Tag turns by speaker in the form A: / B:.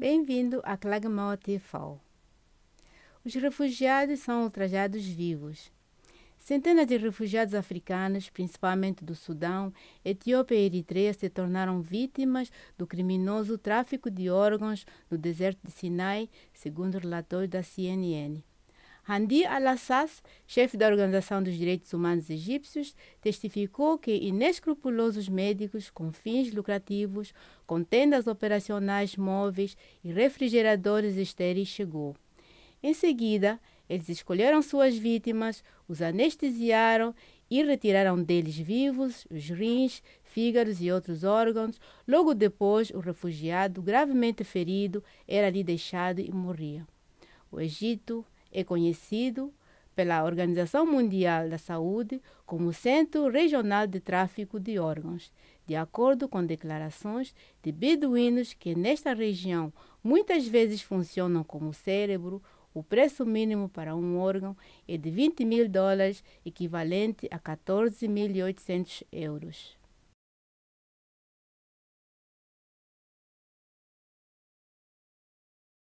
A: Bem-vindo a Klagmaote Fall. Os refugiados são ultrajados vivos. Centenas de refugiados africanos, principalmente do Sudão, Etiópia e Eritreia, se tornaram vítimas do criminoso tráfico de órgãos no deserto de Sinai, segundo relatórios da CNN. Handi Al-Assas, chefe da Organização dos Direitos Humanos Egípcios, testificou que inescrupulosos médicos com fins lucrativos, com tendas operacionais móveis e refrigeradores estéreis chegou. Em seguida, eles escolheram suas vítimas, os anestesiaram e retiraram deles vivos os rins, fígados e outros órgãos. Logo depois, o refugiado, gravemente ferido, era ali deixado e morria. O Egito é conhecido pela Organização Mundial da Saúde como Centro Regional de Tráfico de Órgãos, de acordo com declarações de beduínos que nesta região muitas vezes funcionam como cérebro. O preço mínimo para um órgão é de 20 mil dólares, equivalente a 14.800 euros.